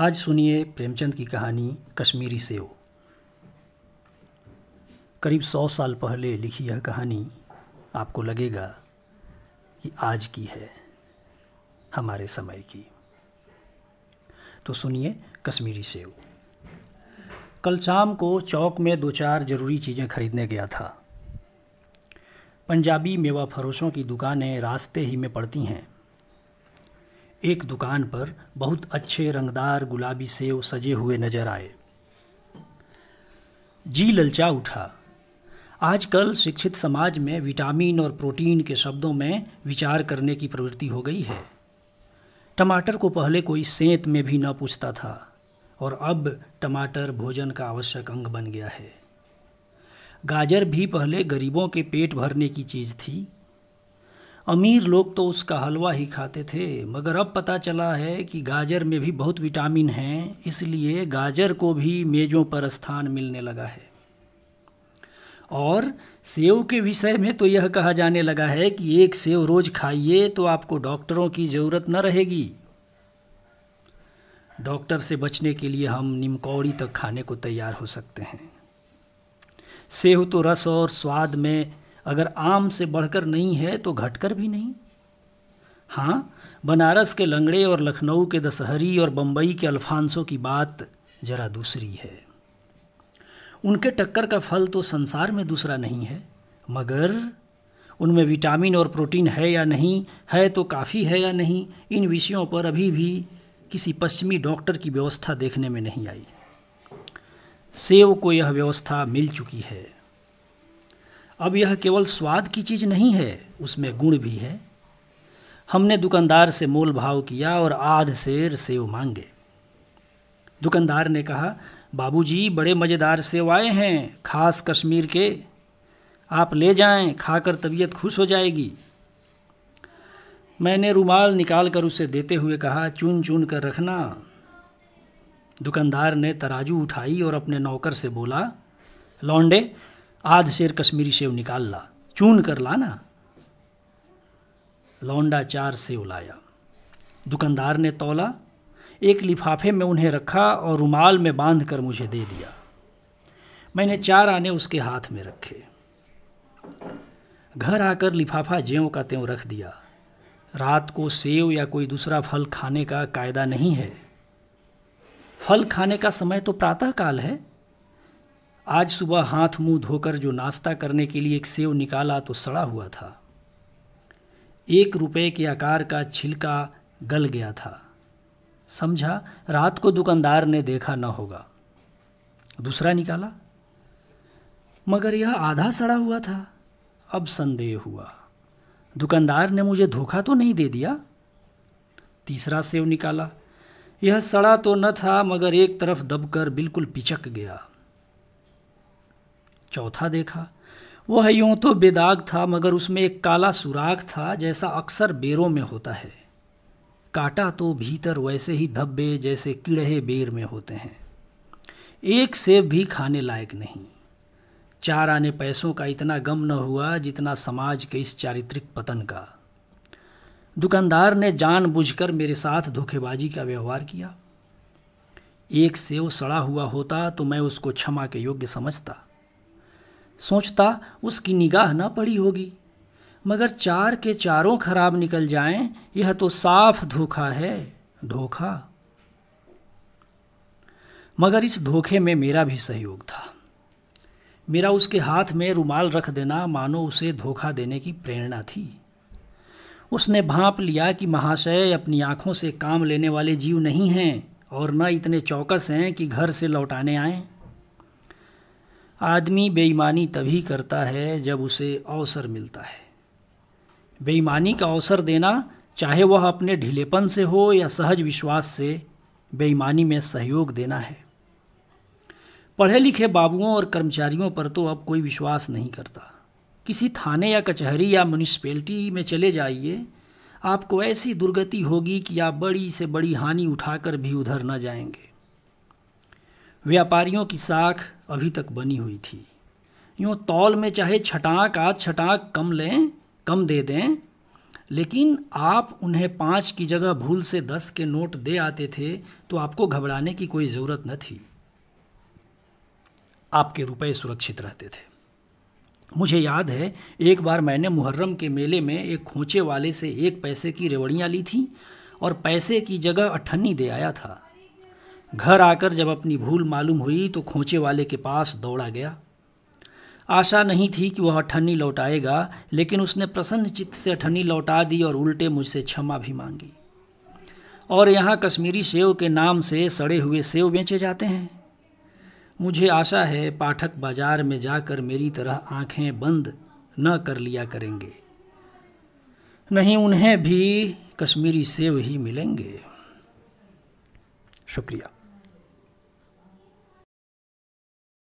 आज सुनिए प्रेमचंद की कहानी कश्मीरी सेव करीब सौ साल पहले लिखी यह कहानी आपको लगेगा कि आज की है हमारे समय की तो सुनिए कश्मीरी सेव कल शाम को चौक में दो चार ज़रूरी चीज़ें खरीदने गया था पंजाबी मेवा फरोशों की दुकानें रास्ते ही में पड़ती हैं एक दुकान पर बहुत अच्छे रंगदार गुलाबी सेव सजे हुए नजर आए जी ललचा उठा आजकल शिक्षित समाज में विटामिन और प्रोटीन के शब्दों में विचार करने की प्रवृत्ति हो गई है टमाटर को पहले कोई सेंत में भी न पूछता था और अब टमाटर भोजन का आवश्यक अंग बन गया है गाजर भी पहले गरीबों के पेट भरने की चीज़ थी अमीर लोग तो उसका हलवा ही खाते थे मगर अब पता चला है कि गाजर में भी बहुत विटामिन हैं इसलिए गाजर को भी मेज़ों पर स्थान मिलने लगा है और सेव के विषय में तो यह कहा जाने लगा है कि एक सेव रोज़ खाइए तो आपको डॉक्टरों की ज़रूरत न रहेगी डॉक्टर से बचने के लिए हम निमकौड़ी तक खाने को तैयार हो सकते हैं सेव तो रस और स्वाद में अगर आम से बढ़कर नहीं है तो घटकर भी नहीं हाँ बनारस के लंगड़े और लखनऊ के दशहरी और बम्बई के अल्फांसों की बात जरा दूसरी है उनके टक्कर का फल तो संसार में दूसरा नहीं है मगर उनमें विटामिन और प्रोटीन है या नहीं है तो काफ़ी है या नहीं इन विषयों पर अभी भी किसी पश्चिमी डॉक्टर की व्यवस्था देखने में नहीं आई सेव को यह व्यवस्था मिल चुकी है अब यह केवल स्वाद की चीज़ नहीं है उसमें गुण भी है हमने दुकानदार से मोल भाव किया और आध शेर सेव मांगे दुकानदार ने कहा बाबूजी बड़े मज़ेदार सेव आए हैं खास कश्मीर के आप ले जाएं खाकर तबीयत खुश हो जाएगी मैंने रुमाल निकाल कर उसे देते हुए कहा चुन चुन कर रखना दुकानदार ने तराजू उठाई और अपने नौकर से बोला लौंडे आध शेर कश्मीरी सेव निकाल ला चून कर लाना लौंडा चार सेव लाया दुकानदार ने तोला एक लिफाफे में उन्हें रखा और रुमाल में बांध कर मुझे दे दिया मैंने चार आने उसके हाथ में रखे घर आकर लिफाफा ज्यों का त्यों रख दिया रात को सेव या कोई दूसरा फल खाने का कायदा नहीं है फल खाने का समय तो प्रातःकाल है आज सुबह हाथ मुंह धोकर जो नाश्ता करने के लिए एक सेव निकाला तो सड़ा हुआ था एक रुपए के आकार का छिलका गल गया था समझा रात को दुकानदार ने देखा न होगा दूसरा निकाला मगर यह आधा सड़ा हुआ था अब संदेह हुआ दुकानदार ने मुझे धोखा तो नहीं दे दिया तीसरा सेव निकाला यह सड़ा तो न था मगर एक तरफ दबकर बिल्कुल पिचक गया चौथा देखा वह यूं तो बेदाग था मगर उसमें एक काला सुराख था जैसा अक्सर बेरों में होता है काटा तो भीतर वैसे ही धब्बे जैसे कीड़े बेर में होते हैं एक सेब भी खाने लायक नहीं चार आने पैसों का इतना गम न हुआ जितना समाज के इस चारित्रिक पतन का दुकानदार ने जानबूझकर मेरे साथ धोखेबाजी का व्यवहार किया एक सेव सड़ा हुआ होता तो मैं उसको क्षमा के योग्य समझता सोचता उसकी निगाह न पड़ी होगी मगर चार के चारों खराब निकल जाएं यह तो साफ धोखा है धोखा मगर इस धोखे में मेरा भी सहयोग था मेरा उसके हाथ में रुमाल रख देना मानो उसे धोखा देने की प्रेरणा थी उसने भांप लिया कि महाशय अपनी आँखों से काम लेने वाले जीव नहीं हैं और न इतने चौकस हैं कि घर से लौटाने आएं आदमी बेईमानी तभी करता है जब उसे अवसर मिलता है बेईमानी का अवसर देना चाहे वह अपने ढीलेपन से हो या सहज विश्वास से बेईमानी में सहयोग देना है पढ़े लिखे बाबुओं और कर्मचारियों पर तो अब कोई विश्वास नहीं करता किसी थाने या कचहरी या म्यूनिसपैलिटी में चले जाइए आपको ऐसी दुर्गति होगी कि आप बड़ी से बड़ी हानि उठाकर भी उधर न जाएंगे व्यापारियों की साख अभी तक बनी हुई थी यूँ तौल में चाहे छटाक आध छटाक कम लें कम दे दें लेकिन आप उन्हें पाँच की जगह भूल से दस के नोट दे आते थे तो आपको घबराने की कोई ज़रूरत न थी आपके रुपए सुरक्षित रहते थे मुझे याद है एक बार मैंने मुहर्रम के मेले में एक खोचे वाले से एक पैसे की रेवड़ियाँ ली थीं और पैसे की जगह अठन्नी दे आया था घर आकर जब अपनी भूल मालूम हुई तो खोचे वाले के पास दौड़ा गया आशा नहीं थी कि वह अठन्नी लौटाएगा लेकिन उसने प्रसन्न चित्त से अठन्नी लौटा दी और उल्टे मुझसे क्षमा भी मांगी और यहाँ कश्मीरी सेव के नाम से सड़े हुए सेव बेचे जाते हैं मुझे आशा है पाठक बाजार में जाकर मेरी तरह आंखें बंद न कर लिया करेंगे नहीं उन्हें भी कश्मीरी सेव ही मिलेंगे शुक्रिया